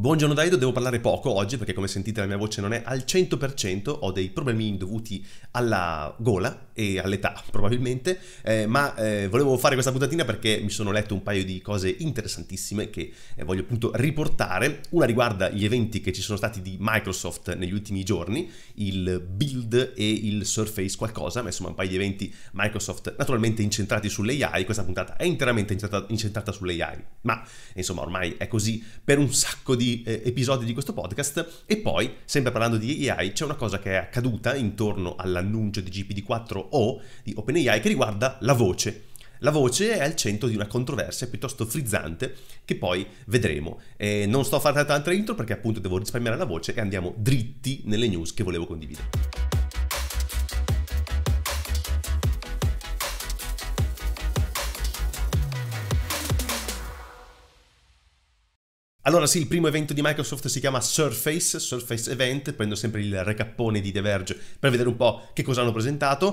Buongiorno Daido, devo parlare poco oggi perché come sentite la mia voce non è al 100%, ho dei problemi dovuti alla gola e all'età probabilmente, eh, ma eh, volevo fare questa puntatina perché mi sono letto un paio di cose interessantissime che eh, voglio appunto riportare. Una riguarda gli eventi che ci sono stati di Microsoft negli ultimi giorni, il Build e il Surface qualcosa, ma insomma un paio di eventi Microsoft naturalmente incentrati sull'AI, questa puntata è interamente incentrata, incentrata sull'AI, ma insomma ormai è così per un sacco di eh, episodi di questo podcast e poi, sempre parlando di AI, c'è una cosa che è accaduta intorno all'annuncio di GPD4 o di OpenAI che riguarda la voce. La voce è al centro di una controversia piuttosto frizzante che poi vedremo. Eh, non sto a fare tanta altra intro perché appunto devo risparmiare la voce e andiamo dritti nelle news che volevo condividere. Allora sì, il primo evento di Microsoft si chiama Surface, Surface Event, prendo sempre il recappone di The Verge per vedere un po' che cosa hanno presentato.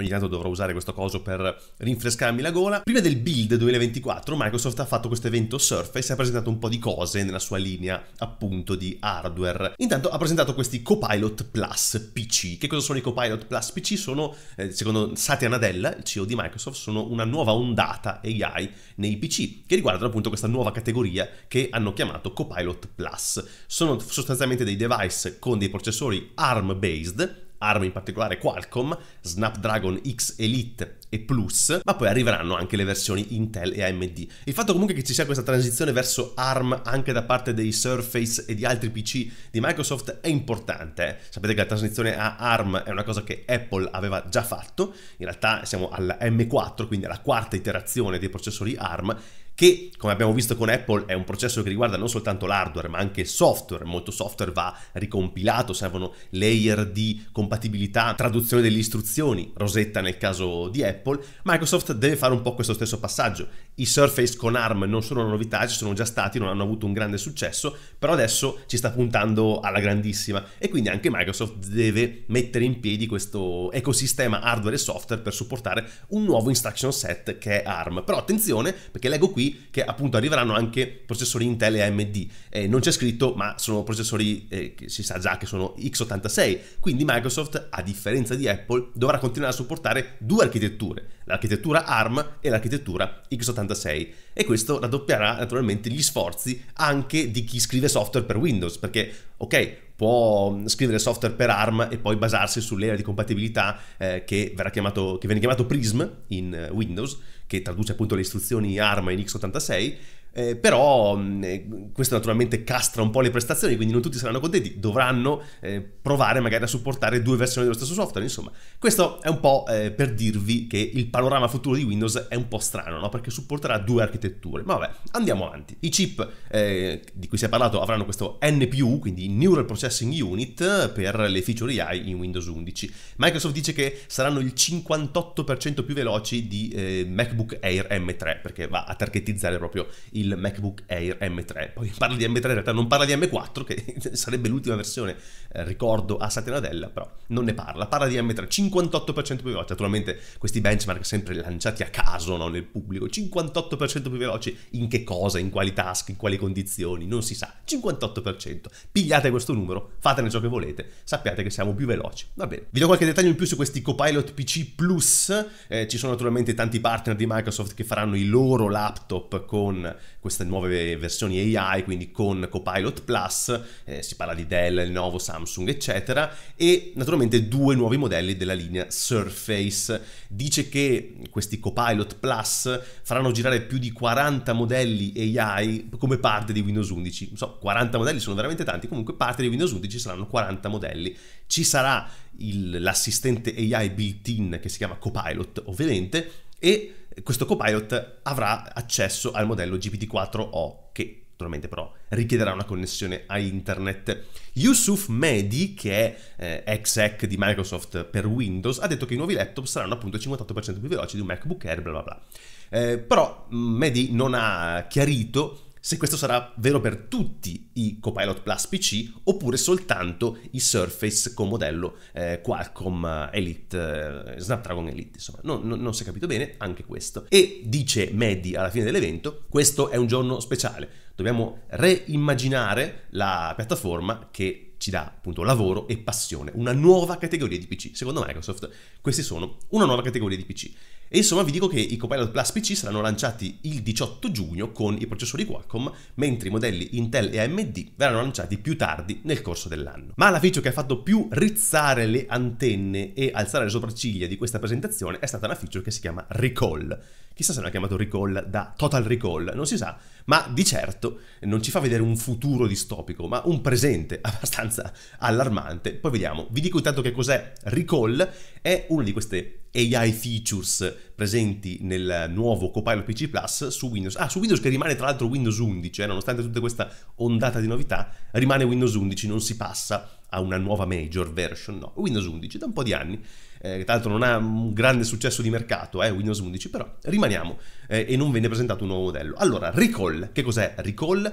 Ogni tanto dovrò usare questo coso per rinfrescarmi la gola. Prima del build 2024 Microsoft ha fatto questo evento Surface e ha presentato un po' di cose nella sua linea appunto di hardware. Intanto ha presentato questi Copilot Plus PC. Che cosa sono i Copilot Plus PC? Sono, eh, secondo Satya Nadella, il CEO di Microsoft, sono una nuova ondata AI nei PC che riguardano appunto questa nuova categoria che hanno chiamato Copilot Plus. Sono sostanzialmente dei device con dei processori ARM based ARM in particolare Qualcomm, Snapdragon X Elite e Plus, ma poi arriveranno anche le versioni Intel e AMD. Il fatto comunque che ci sia questa transizione verso ARM anche da parte dei Surface e di altri PC di Microsoft è importante. Sapete che la transizione a ARM è una cosa che Apple aveva già fatto, in realtà siamo alla M4, quindi alla quarta iterazione dei processori ARM che come abbiamo visto con Apple è un processo che riguarda non soltanto l'hardware ma anche il software, molto software va ricompilato, servono layer di compatibilità, traduzione delle istruzioni, Rosetta nel caso di Apple, Microsoft deve fare un po' questo stesso passaggio i Surface con ARM non sono una novità, ci sono già stati, non hanno avuto un grande successo, però adesso ci sta puntando alla grandissima e quindi anche Microsoft deve mettere in piedi questo ecosistema hardware e software per supportare un nuovo instruction set che è ARM. Però attenzione perché leggo qui che appunto arriveranno anche processori Intel e AMD, eh, non c'è scritto ma sono processori eh, che si sa già che sono x86, quindi Microsoft a differenza di Apple dovrà continuare a supportare due architetture, l'architettura ARM e l'architettura x86. 1986 e questo raddoppierà naturalmente gli sforzi anche di chi scrive software per Windows, perché ok, può mm, scrivere software per ARM e poi basarsi sull'era di compatibilità eh, che, chiamato, che viene chiamato PRISM in eh, Windows, che traduce appunto le istruzioni ARM in x86, eh, però mm, eh, questo naturalmente castra un po' le prestazioni, quindi non tutti saranno contenti, dovranno eh, provare magari a supportare due versioni dello stesso software, insomma. Questo è un po' eh, per dirvi che il panorama futuro di Windows è un po' strano, no? perché supporterà due architetture. Ma vabbè, andiamo avanti. I chip eh, di cui si è parlato avranno questo NPU, quindi Neural Processing Unit, per le feature AI in Windows 11. Microsoft dice che saranno il 58% più veloci di eh, MacBook Air M3, perché va a targetizzare proprio i il MacBook Air M3. Poi parla di M3, in realtà non parla di M4, che sarebbe l'ultima versione, eh, ricordo, a Satya Nadella, però non ne parla. Parla di M3, 58% più veloce. Naturalmente questi benchmark sempre lanciati a caso no, nel pubblico. 58% più veloci in che cosa, in quali task, in quali condizioni, non si sa. 58%. Pigliate questo numero, fatene ciò che volete, sappiate che siamo più veloci. Va bene. Vi do qualche dettaglio in più su questi Copilot PC Plus. Eh, ci sono naturalmente tanti partner di Microsoft che faranno i loro laptop con queste nuove versioni AI, quindi con Copilot Plus, eh, si parla di Dell, Lenovo, Samsung, eccetera, e naturalmente due nuovi modelli della linea Surface. Dice che questi Copilot Plus faranno girare più di 40 modelli AI come parte di Windows 11. Non so, 40 modelli sono veramente tanti, comunque parte di Windows 11 saranno 40 modelli. Ci sarà il, l'assistente AI built-in che si chiama Copilot, ovviamente, e questo copilot avrà accesso al modello GPT-4O che naturalmente però richiederà una connessione a internet. Yusuf Mehdi, che è eh, ex hack di Microsoft per Windows, ha detto che i nuovi laptop saranno appunto 58% più veloci di un MacBook Air, bla bla bla. Eh, però mm, Mehdi non ha chiarito se questo sarà vero per tutti i Copilot Plus PC oppure soltanto i Surface con modello eh, Qualcomm eh, Elite, eh, Snapdragon Elite, insomma, non, non, non si è capito bene anche questo. E dice Medi alla fine dell'evento, questo è un giorno speciale, dobbiamo reimmaginare la piattaforma che ci dà appunto lavoro e passione, una nuova categoria di PC. Secondo Microsoft questi sono una nuova categoria di PC. E insomma vi dico che i Copilot Plus PC saranno lanciati il 18 giugno con i processori Qualcomm, mentre i modelli Intel e AMD verranno lanciati più tardi nel corso dell'anno. Ma la feature che ha fatto più rizzare le antenne e alzare le sopracciglia di questa presentazione è stata una feature che si chiama Recall Chissà se non ha chiamato Recall da Total Recall, non si sa, ma di certo non ci fa vedere un futuro distopico, ma un presente abbastanza allarmante. Poi vediamo, vi dico intanto che cos'è Recall, è una di queste AI features presenti nel nuovo Copilot PC Plus su Windows. Ah, su Windows che rimane tra l'altro Windows 11, eh, nonostante tutta questa ondata di novità, rimane Windows 11, non si passa a una nuova major version, no, Windows 11 da un po' di anni eh, tra l'altro non ha un grande successo di mercato, eh, Windows 11, però rimaniamo eh, e non venne presentato un nuovo modello. Allora, Recall, che cos'è Recall?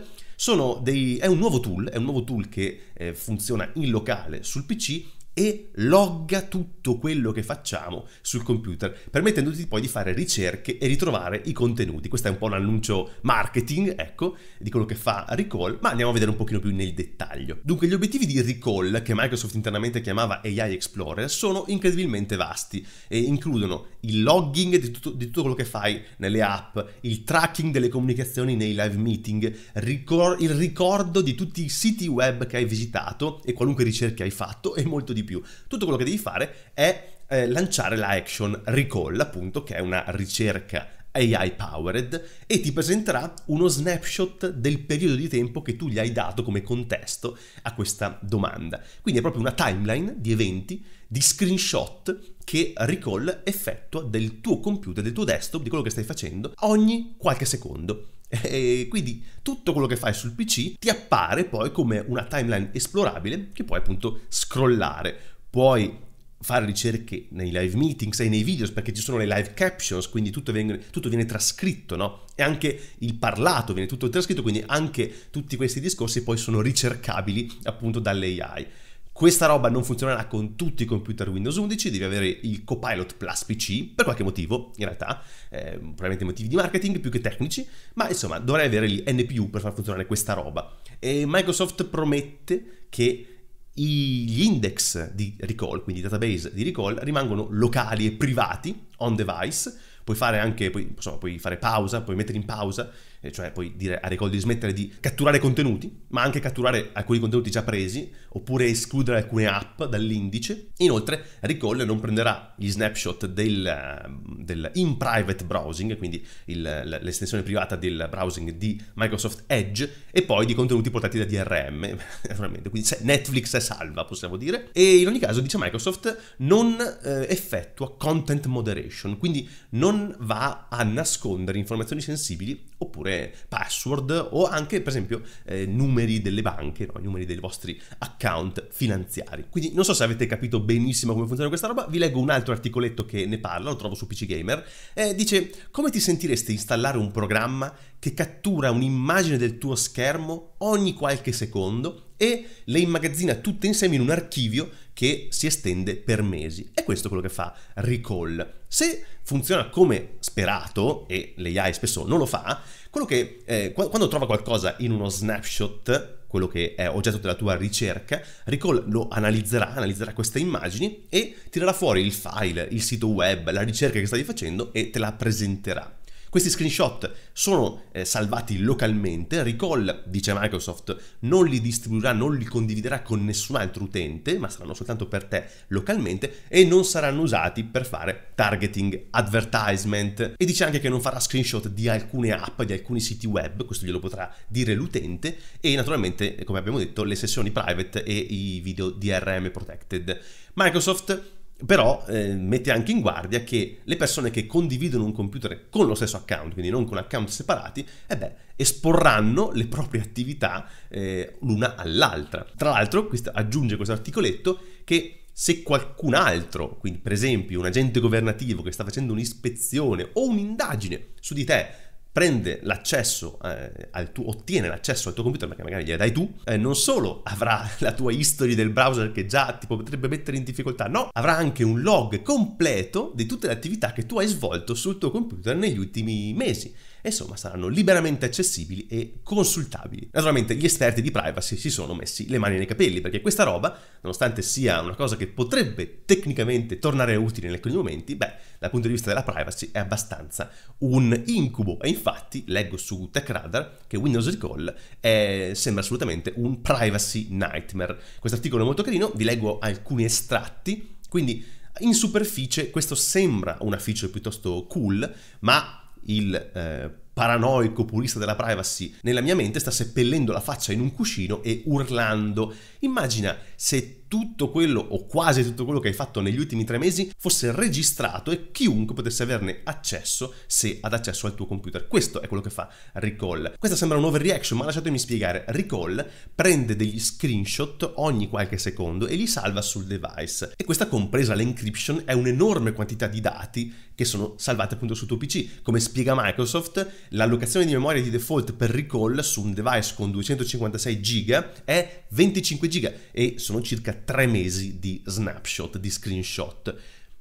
Dei, è un nuovo tool, è un nuovo tool che eh, funziona in locale sul PC e logga tutto quello che facciamo sul computer, permettendoti poi di fare ricerche e ritrovare i contenuti. Questo è un po' un annuncio marketing, ecco, di quello che fa Recall, ma andiamo a vedere un pochino più nel dettaglio. Dunque, gli obiettivi di Recall, che Microsoft internamente chiamava AI Explorer, sono incredibilmente vasti e includono il logging di tutto, di tutto quello che fai nelle app, il tracking delle comunicazioni nei live meeting, ricor- il ricordo di tutti i siti web che hai visitato e qualunque ricerca hai fatto e molto di più più. Tutto quello che devi fare è eh, lanciare la action recall, appunto, che è una ricerca AI powered e ti presenterà uno snapshot del periodo di tempo che tu gli hai dato come contesto a questa domanda. Quindi è proprio una timeline di eventi, di screenshot che Recall effettua del tuo computer, del tuo desktop, di quello che stai facendo ogni qualche secondo. E quindi tutto quello che fai sul PC ti appare poi come una timeline esplorabile che puoi appunto scrollare. Puoi fare ricerche nei live meetings e nei videos perché ci sono le live captions, quindi tutto viene, tutto viene trascritto, no? E anche il parlato viene tutto trascritto, quindi anche tutti questi discorsi poi sono ricercabili appunto dalle AI. Questa roba non funzionerà con tutti i computer Windows 11, devi avere il Copilot Plus PC, per qualche motivo, in realtà, eh, probabilmente motivi di marketing più che tecnici, ma insomma dovrai avere gli NPU per far funzionare questa roba. E Microsoft promette che gli index di recall, quindi i database di recall, rimangono locali e privati on device. Puoi fare anche, puoi, insomma, puoi fare pausa, puoi mettere in pausa e cioè puoi dire a Recall di smettere di catturare contenuti, ma anche catturare alcuni contenuti già presi, oppure escludere alcune app dall'indice. Inoltre Recall non prenderà gli snapshot del, ehm, del in private browsing, quindi il, l'estensione privata del browsing di Microsoft Edge, e poi di contenuti portati da DRM, naturalmente, quindi Netflix è salva, possiamo dire, e in ogni caso dice Microsoft non eh, effettua content moderation, quindi non va a nascondere informazioni sensibili oppure password o anche per esempio eh, numeri delle banche, no? numeri dei vostri account finanziari. Quindi non so se avete capito benissimo come funziona questa roba, vi leggo un altro articoletto che ne parla, lo trovo su PC Gamer, eh, dice come ti sentiresti installare un programma che cattura un'immagine del tuo schermo ogni qualche secondo e le immagazzina tutte insieme in un archivio che si estende per mesi. E questo è quello che fa Recall. Se funziona come sperato, e l'AI spesso non lo fa, quello che eh, quando trova qualcosa in uno snapshot, quello che è oggetto della tua ricerca, Recall lo analizzerà, analizzerà queste immagini e tirerà fuori il file, il sito web, la ricerca che stavi facendo e te la presenterà. Questi screenshot sono eh, salvati localmente, Recall, dice Microsoft, non li distribuirà, non li condividerà con nessun altro utente, ma saranno soltanto per te localmente e non saranno usati per fare targeting, advertisement e dice anche che non farà screenshot di alcune app, di alcuni siti web, questo glielo potrà dire l'utente e naturalmente, come abbiamo detto, le sessioni private e i video DRM protected. Microsoft però eh, mette anche in guardia che le persone che condividono un computer con lo stesso account, quindi non con account separati, eh beh, esporranno le proprie attività eh, l'una all'altra. Tra l'altro, questa, aggiunge questo articoletto che se qualcun altro, quindi per esempio un agente governativo che sta facendo un'ispezione o un'indagine su di te, prende l'accesso eh, al tuo, ottiene l'accesso al tuo computer perché magari gliela dai tu, eh, non solo avrà la tua history del browser che già ti potrebbe mettere in difficoltà, no, avrà anche un log completo di tutte le attività che tu hai svolto sul tuo computer negli ultimi mesi insomma saranno liberamente accessibili e consultabili. Naturalmente gli esperti di privacy si sono messi le mani nei capelli perché questa roba, nonostante sia una cosa che potrebbe tecnicamente tornare utile in alcuni momenti, beh, dal punto di vista della privacy è abbastanza un incubo e infatti leggo su TechRadar che Windows Recall è, sembra assolutamente un privacy nightmare. Questo articolo è molto carino, vi leggo alcuni estratti, quindi in superficie questo sembra una feature piuttosto cool, ma il eh, paranoico purista della privacy nella mia mente sta seppellendo la faccia in un cuscino e urlando. Immagina se tutto quello o quasi tutto quello che hai fatto negli ultimi tre mesi fosse registrato e chiunque potesse averne accesso se ad accesso al tuo computer. Questo è quello che fa Recall. Questa sembra un overreaction, ma lasciatemi spiegare. Recall prende degli screenshot ogni qualche secondo e li salva sul device. E questa compresa l'encryption è un'enorme quantità di dati che sono salvati appunto sul tuo PC. Come spiega Microsoft, l'allocazione di memoria di default per Recall su un device con 256 GB è 25 GB e sono circa tre mesi di snapshot, di screenshot.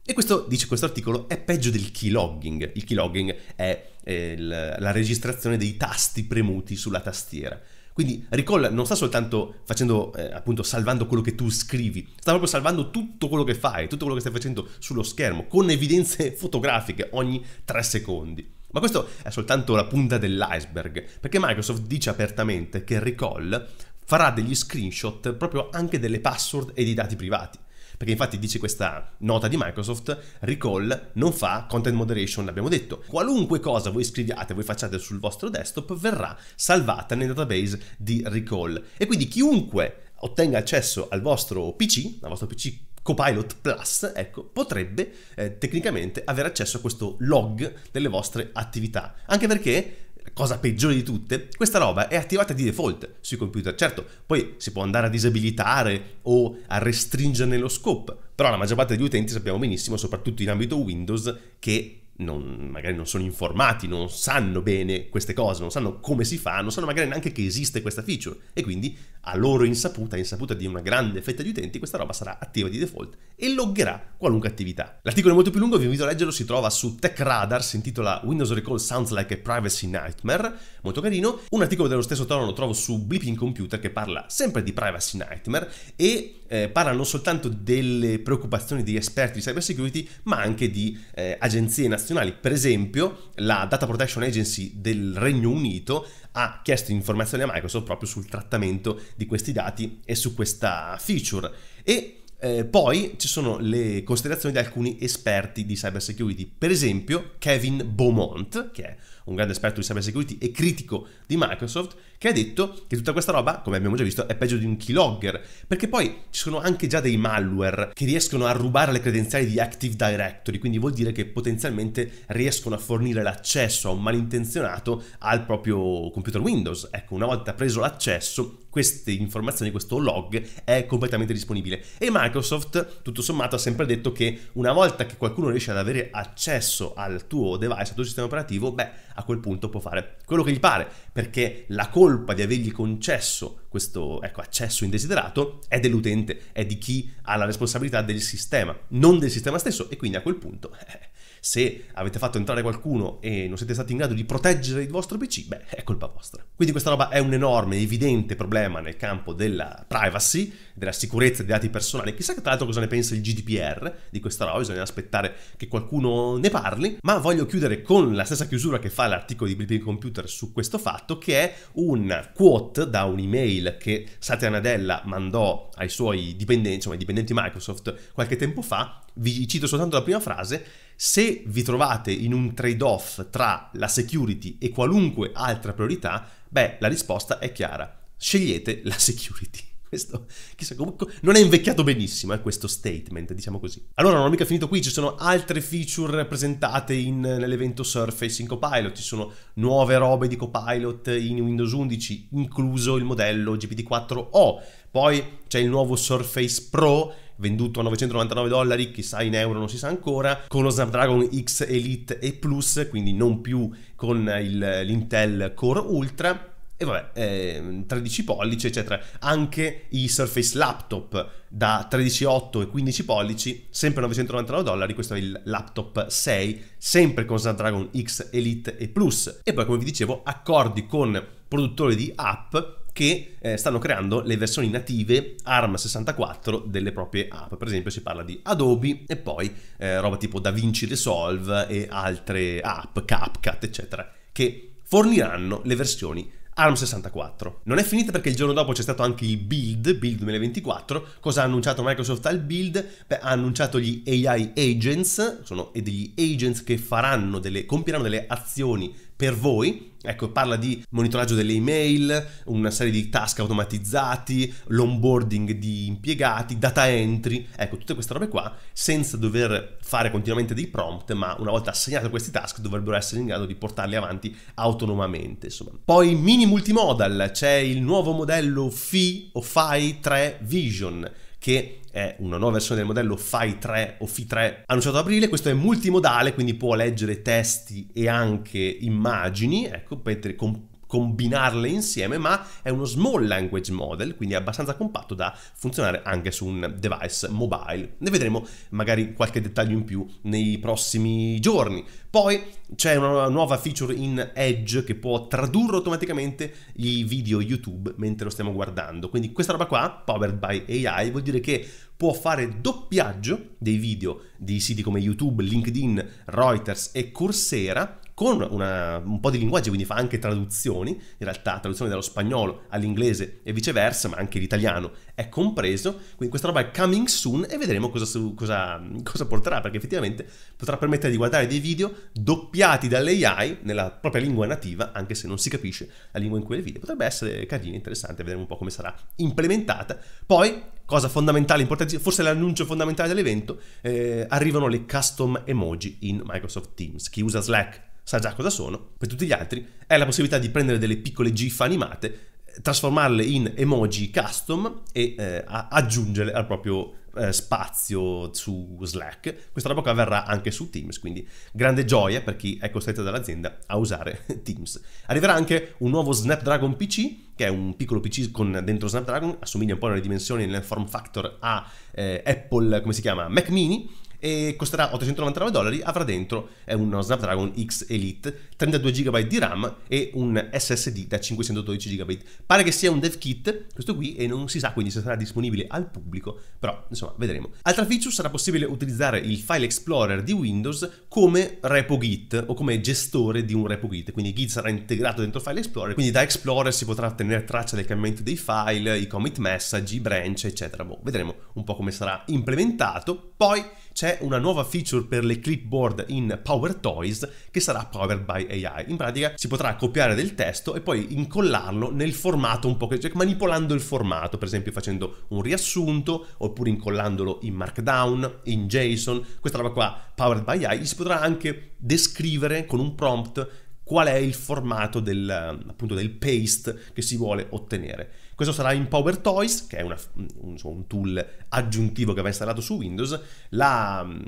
E questo, dice questo articolo, è peggio del keylogging. Il keylogging è eh, la registrazione dei tasti premuti sulla tastiera. Quindi Recall non sta soltanto facendo, eh, appunto, salvando quello che tu scrivi, sta proprio salvando tutto quello che fai, tutto quello che stai facendo sullo schermo, con evidenze fotografiche ogni tre secondi. Ma questo è soltanto la punta dell'iceberg, perché Microsoft dice apertamente che Recall farà degli screenshot proprio anche delle password e dei dati privati. Perché infatti dice questa nota di Microsoft, Recall non fa content moderation, l'abbiamo detto. Qualunque cosa voi scriviate, voi facciate sul vostro desktop, verrà salvata nel database di Recall. E quindi chiunque ottenga accesso al vostro PC, al vostro PC Copilot Plus, ecco, potrebbe eh, tecnicamente avere accesso a questo log delle vostre attività. Anche perché cosa peggiore di tutte, questa roba è attivata di default sui computer. Certo, poi si può andare a disabilitare o a restringerne lo scope, però la maggior parte degli utenti sappiamo benissimo, soprattutto in ambito Windows, che non, magari non sono informati, non sanno bene queste cose, non sanno come si fa, non sanno magari neanche che esiste questa feature e quindi a loro insaputa, insaputa di una grande fetta di utenti, questa roba sarà attiva di default e loggerà qualunque attività. L'articolo è molto più lungo, vi invito a leggerlo, si trova su TechRadar, si intitola Windows Recall Sounds Like a Privacy Nightmare, molto carino. Un articolo dello stesso tono lo trovo su Bleeping Computer che parla sempre di Privacy Nightmare e eh, parla non soltanto delle preoccupazioni di esperti di cybersecurity, ma anche di eh, agenzie nazionali nazionali. Per esempio, la Data Protection Agency del Regno Unito ha chiesto informazioni a Microsoft proprio sul trattamento di questi dati e su questa feature. E eh, poi ci sono le considerazioni di alcuni esperti di cybersecurity, per esempio Kevin Beaumont, che è un grande esperto di cybersecurity e critico di Microsoft, che ha detto che tutta questa roba, come abbiamo già visto, è peggio di un keylogger, perché poi ci sono anche già dei malware che riescono a rubare le credenziali di Active Directory, quindi vuol dire che potenzialmente riescono a fornire l'accesso a un malintenzionato al proprio computer Windows. Ecco, una volta preso l'accesso, queste informazioni, questo log è completamente disponibile. E Microsoft, tutto sommato, ha sempre detto che una volta che qualcuno riesce ad avere accesso al tuo device, al tuo sistema operativo, beh, a quel punto può fare quello che gli pare, perché la colpa di avergli concesso questo ecco, accesso indesiderato è dell'utente, è di chi ha la responsabilità del sistema, non del sistema stesso e quindi a quel punto... Eh, se avete fatto entrare qualcuno e non siete stati in grado di proteggere il vostro PC, beh, è colpa vostra. Quindi questa roba è un enorme, evidente problema nel campo della privacy, della sicurezza dei dati personali. Chissà che tra l'altro cosa ne pensa il GDPR di questa roba, bisogna aspettare che qualcuno ne parli, ma voglio chiudere con la stessa chiusura che fa l'articolo di Blipping Computer su questo fatto, che è un quote da un'email che Satya Nadella mandò ai suoi dipendenti, insomma ai dipendenti Microsoft qualche tempo fa, vi cito soltanto la prima frase, se vi trovate in un trade-off tra la security e qualunque altra priorità, beh, la risposta è chiara. Scegliete la security. Questo, chissà, non è invecchiato benissimo eh, questo statement, diciamo così. Allora, non ho mica finito qui, ci sono altre feature presentate in, nell'evento Surface in Copilot, ci sono nuove robe di Copilot in Windows 11, incluso il modello GPT-4O. Poi c'è il nuovo Surface Pro venduto a 999 dollari, chissà in euro non si sa ancora, con lo Snapdragon X Elite e Plus, quindi non più con il, l'Intel Core Ultra. E vabbè, eh, 13 pollici, eccetera. Anche i Surface Laptop da 13,8 e 15 pollici, sempre 999 dollari, questo è il laptop 6, sempre con Snapdragon X Elite e Plus. E poi, come vi dicevo, accordi con produttori di app che eh, stanno creando le versioni native ARM64 delle proprie app. Per esempio si parla di Adobe e poi eh, roba tipo DaVinci Resolve e altre app, CapCut, eccetera, che forniranno le versioni ARM64. Non è finita perché il giorno dopo c'è stato anche il build, build 2024. Cosa ha annunciato Microsoft al build? Beh, ha annunciato gli AI agents, sono degli agents che faranno delle, compiranno delle azioni per voi. Ecco, parla di monitoraggio delle email, una serie di task automatizzati, l'onboarding di impiegati, data entry, ecco, tutte queste robe qua, senza dover fare continuamente dei prompt, ma una volta assegnate questi task dovrebbero essere in grado di portarli avanti autonomamente, insomma. Poi mini multimodal, c'è il nuovo modello FI o FI 3 Vision, che è una nuova versione del modello FI 3 o FI 3 annunciato ad aprile, questo è multimodale, quindi può leggere testi e anche immagini, ecco, per, con combinarle insieme, ma è uno small language model, quindi è abbastanza compatto da funzionare anche su un device mobile. Ne vedremo magari qualche dettaglio in più nei prossimi giorni. Poi c'è una nuova feature in Edge che può tradurre automaticamente i video YouTube mentre lo stiamo guardando. Quindi questa roba qua, powered by AI, vuol dire che può fare doppiaggio dei video di siti come YouTube, LinkedIn, Reuters e Coursera con una, un po' di linguaggio, quindi fa anche traduzioni, in realtà traduzione dallo spagnolo all'inglese e viceversa, ma anche l'italiano è compreso, quindi questa roba è coming soon e vedremo cosa, su, cosa, cosa porterà, perché effettivamente potrà permettere di guardare dei video doppiati dall'AI nella propria lingua nativa, anche se non si capisce la lingua in cui è il video, potrebbe essere carino, interessante, vedremo un po' come sarà implementata. Poi cosa fondamentale, forse l'annuncio fondamentale dell'evento, eh, arrivano le custom emoji in Microsoft Teams. Chi usa Slack sa già cosa sono, per tutti gli altri è la possibilità di prendere delle piccole GIF animate, eh, trasformarle in emoji custom e eh, aggiungerle al proprio eh, spazio su Slack. Questa roba avverrà anche su Teams, quindi grande gioia per chi è costretto dall'azienda a usare Teams. Arriverà anche un nuovo Snapdragon PC, che è un piccolo PC con dentro Snapdragon, assomiglia un po' nelle dimensioni nel form factor a eh, Apple, come si chiama, Mac Mini, e costerà 899 dollari, avrà dentro uno Snapdragon X Elite, 32 GB di RAM e un SSD da 512 GB. Pare che sia un dev kit, questo qui, e non si sa quindi se sarà disponibile al pubblico, però insomma vedremo. Altra feature sarà possibile utilizzare il File Explorer di Windows come repo Git o come gestore di un repo Git, quindi Git sarà integrato dentro File Explorer, quindi da Explorer si potrà tenere traccia del cambiamento dei file, i commit message, i branch, eccetera. Boh, vedremo un po' come sarà implementato. Poi c'è una nuova feature per le clipboard in Power Toys che sarà powered by AI. In pratica si potrà copiare del testo e poi incollarlo nel formato un po' che... cioè manipolando il formato, per esempio facendo un riassunto oppure incollandolo in Markdown, in JSON, questa roba qua powered by AI, si potrà anche descrivere con un prompt qual è il formato del, appunto, del paste che si vuole ottenere. Questo sarà in Power Toys, che è una, un, un, tool aggiuntivo che va installato su Windows. La, mm,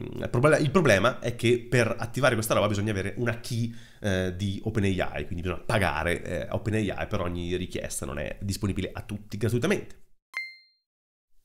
il problema è che per attivare questa roba bisogna avere una key eh, di OpenAI, quindi bisogna pagare eh, OpenAI per ogni richiesta, non è disponibile a tutti gratuitamente.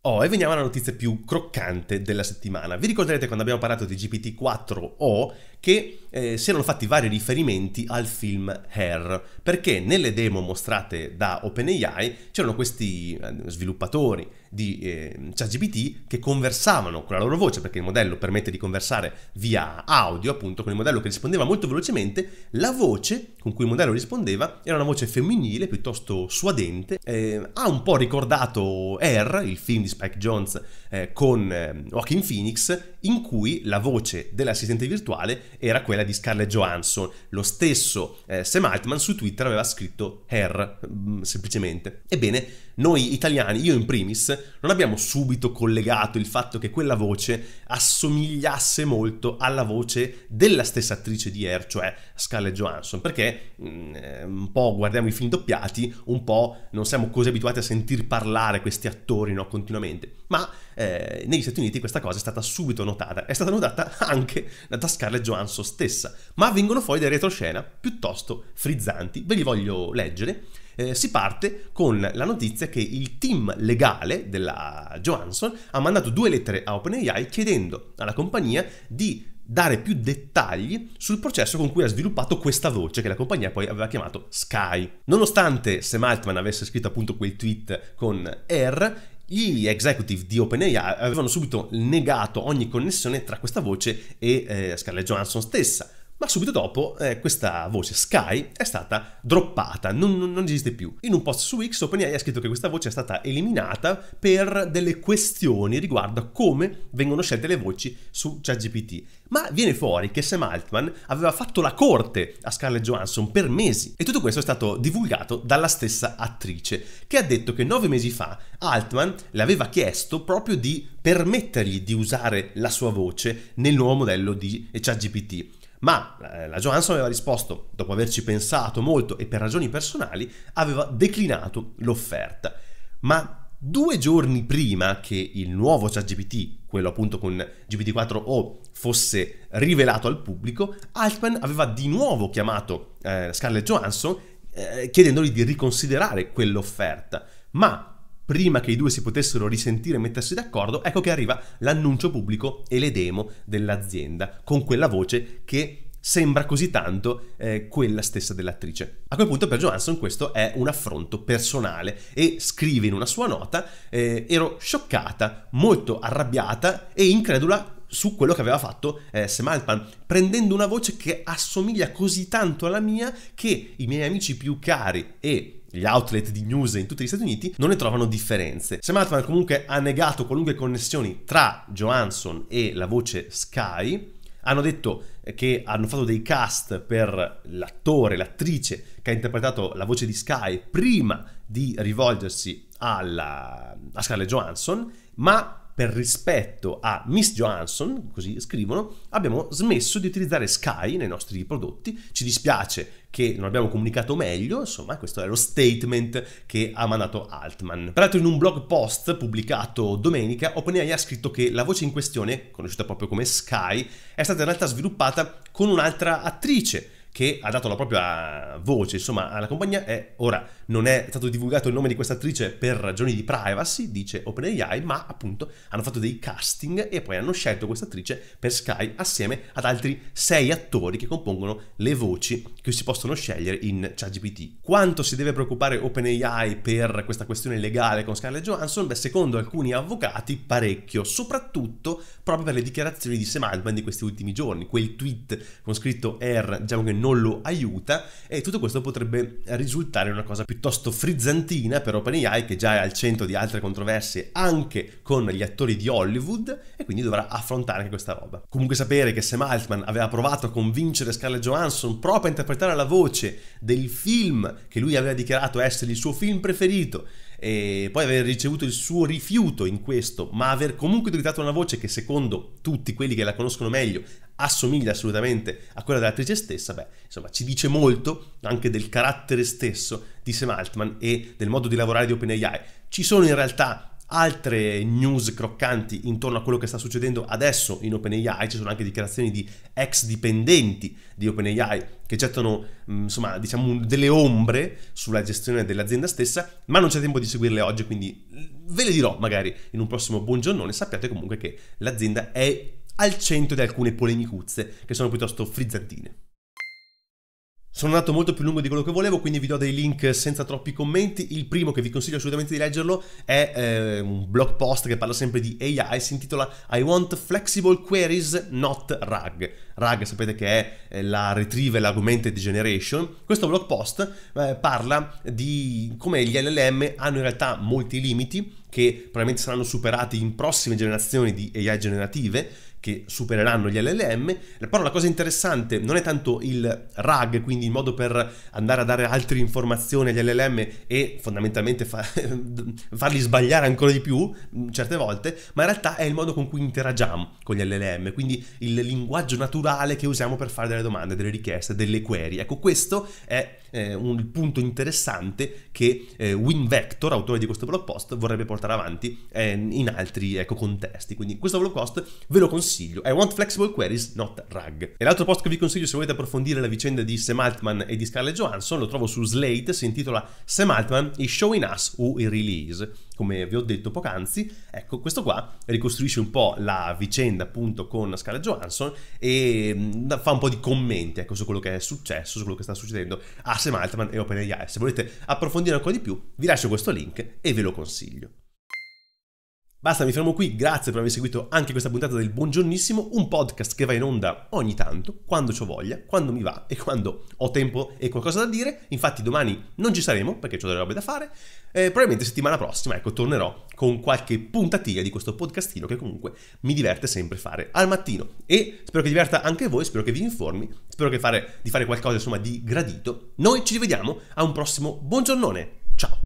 Oh, e veniamo alla notizia più croccante della settimana. Vi ricorderete quando abbiamo parlato di GPT-4O che eh, si erano fatti vari riferimenti al film Hair, perché nelle demo mostrate da OpenAI c'erano questi eh, sviluppatori di eh, ChatGPT che conversavano con la loro voce, perché il modello permette di conversare via audio, appunto, con il modello che rispondeva molto velocemente, la voce con cui il modello rispondeva era una voce femminile, piuttosto suadente, eh, ha un po' ricordato Air, il film di Spike Jones eh, con ehm, Joaquin Phoenix, in cui la voce dell'assistente virtuale era quella di Scarlett Johansson. Lo stesso eh, Sam Altman su Twitter aveva scritto Hair, mm, semplicemente. Ebbene, noi italiani, io in primis, non abbiamo subito collegato il fatto che quella voce assomigliasse molto alla voce della stessa attrice di Air, cioè Scarlett Johansson, perché mh, mm, eh, un po' guardiamo i film doppiati, un po' non siamo così abituati a sentir parlare questi attori no, continuamente. Ma eh, negli Stati Uniti questa cosa è stata subito notata, è stata notata anche da Scarlett Johansson stessa, ma vengono fuori delle retroscena piuttosto frizzanti, ve li voglio leggere. Eh, si parte con la notizia che il team legale della Johansson ha mandato due lettere a OpenAI chiedendo alla compagnia di dare più dettagli sul processo con cui ha sviluppato questa voce che la compagnia poi aveva chiamato Sky. Nonostante Sam Altman avesse scritto appunto quel tweet con R, gli executive di OpenAI avevano subito negato ogni connessione tra questa voce e eh, Scarlett Johansson stessa ma subito dopo eh, questa voce Sky è stata droppata, non, non, esiste più. In un post su X OpenAI ha scritto che questa voce è stata eliminata per delle questioni riguardo a come vengono scelte le voci su ChatGPT. Ma viene fuori che Sam Altman aveva fatto la corte a Scarlett Johansson per mesi e tutto questo è stato divulgato dalla stessa attrice che ha detto che nove mesi fa Altman le aveva chiesto proprio di permettergli di usare la sua voce nel nuovo modello di ChatGPT ma eh, la Johansson aveva risposto, dopo averci pensato molto e per ragioni personali, aveva declinato l'offerta. Ma due giorni prima che il nuovo ChatGPT, quello appunto con GPT-4o, fosse rivelato al pubblico, Altman aveva di nuovo chiamato eh, Scarlett Johansson eh, chiedendogli di riconsiderare quell'offerta. Ma prima che i due si potessero risentire e mettersi d'accordo, ecco che arriva l'annuncio pubblico e le demo dell'azienda, con quella voce che sembra così tanto eh, quella stessa dell'attrice. A quel punto per Johansson questo è un affronto personale e scrive in una sua nota eh, ero scioccata, molto arrabbiata e incredula su quello che aveva fatto eh, Semalpan, prendendo una voce che assomiglia così tanto alla mia che i miei amici più cari e gli outlet di news in tutti gli Stati Uniti, non ne trovano differenze. Sam Altman comunque ha negato qualunque connessione tra Johansson e la voce Sky, hanno detto che hanno fatto dei cast per l'attore, l'attrice che ha interpretato la voce di Sky prima di rivolgersi alla, a Scarlett Johansson, ma per rispetto a Miss Johansson, così scrivono, abbiamo smesso di utilizzare Sky nei nostri prodotti, ci dispiace che non abbiamo comunicato meglio, insomma questo è lo statement che ha mandato Altman. Peraltro in un blog post pubblicato domenica OpenAI ha scritto che la voce in questione, conosciuta proprio come Sky, è stata in realtà sviluppata con un'altra attrice che ha dato la propria voce, insomma, alla compagnia è ora non è stato divulgato il nome di questa attrice per ragioni di privacy, dice OpenAI, ma appunto hanno fatto dei casting e poi hanno scelto questa attrice per Sky assieme ad altri sei attori che compongono le voci che si possono scegliere in ChatGPT. Quanto si deve preoccupare OpenAI per questa questione legale con Scarlett Johansson? Beh, secondo alcuni avvocati parecchio, soprattutto proprio per le dichiarazioni di Sam Altman di questi ultimi giorni, quel tweet con scritto R diciamo che non lo aiuta e tutto questo potrebbe risultare una cosa piuttosto piuttosto frizzantina per OpenAI che già è al centro di altre controversie anche con gli attori di Hollywood e quindi dovrà affrontare anche questa roba. Comunque sapere che Sam Altman aveva provato a convincere Scarlett Johansson proprio a interpretare la voce del film che lui aveva dichiarato essere il suo film preferito e poi aver ricevuto il suo rifiuto in questo, ma aver comunque utilizzato una voce che secondo tutti quelli che la conoscono meglio assomiglia assolutamente a quella dell'attrice stessa, beh, insomma, ci dice molto anche del carattere stesso di Sam Altman e del modo di lavorare di OpenAI. Ci sono in realtà altre news croccanti intorno a quello che sta succedendo adesso in OpenAI, ci sono anche dichiarazioni di ex dipendenti di OpenAI che gettano mm, insomma, diciamo, delle ombre sulla gestione dell'azienda stessa, ma non c'è tempo di seguirle oggi, quindi ve le dirò magari in un prossimo buongiorno, sappiate comunque che l'azienda è al centro di alcune polemicuzze che sono piuttosto frizzantine. Sono andato molto più lungo di quello che volevo, quindi vi do dei link senza troppi commenti. Il primo che vi consiglio assolutamente di leggerlo è eh, un blog post che parla sempre di AI, si intitola I want flexible queries, not RAG. RAG sapete che è eh, la retrieval augmented generation. Questo blog post eh, parla di come gli LLM hanno in realtà molti limiti che probabilmente saranno superati in prossime generazioni di AI generative che supereranno gli LLM, però la cosa interessante non è tanto il RAG, quindi il modo per andare a dare altre informazioni agli LLM e fondamentalmente fa- farli sbagliare ancora di più mm, certe volte, ma in realtà è il modo con cui interagiamo con gli LLM, quindi il linguaggio naturale che usiamo per fare delle domande, delle richieste, delle query. Ecco, questo è eh, un punto interessante che eh, WinVector, autore di questo blog post, vorrebbe portare avanti eh, in altri ecco, contesti. Quindi questo blog post ve lo consiglio consiglio. I want flexible queries, not rag. E l'altro post che vi consiglio se volete approfondire la vicenda di Sam Altman e di Scarlett Johansson lo trovo su Slate, si intitola Sam Altman is showing us who he release. Come vi ho detto poc'anzi, ecco, questo qua ricostruisce un po' la vicenda appunto con Scarlett Johansson e mm, fa un po' di commenti ecco, su quello che è successo, su quello che sta succedendo a Sam Altman e OpenAI. Se volete approfondire ancora di più, vi lascio questo link e ve lo consiglio. Basta, mi fermo qui, grazie per aver seguito anche questa puntata del Buongiornissimo, un podcast che va in onda ogni tanto, quando ho voglia, quando mi va e quando ho tempo e qualcosa da dire. Infatti domani non ci saremo perché ho delle robe da fare. Eh, probabilmente settimana prossima, ecco, tornerò con qualche puntatina di questo podcastino che comunque mi diverte sempre fare al mattino. E spero che diverta anche voi, spero che vi informi, spero che fare, di fare qualcosa insomma di gradito. Noi ci rivediamo a un prossimo buongiornone. Ciao!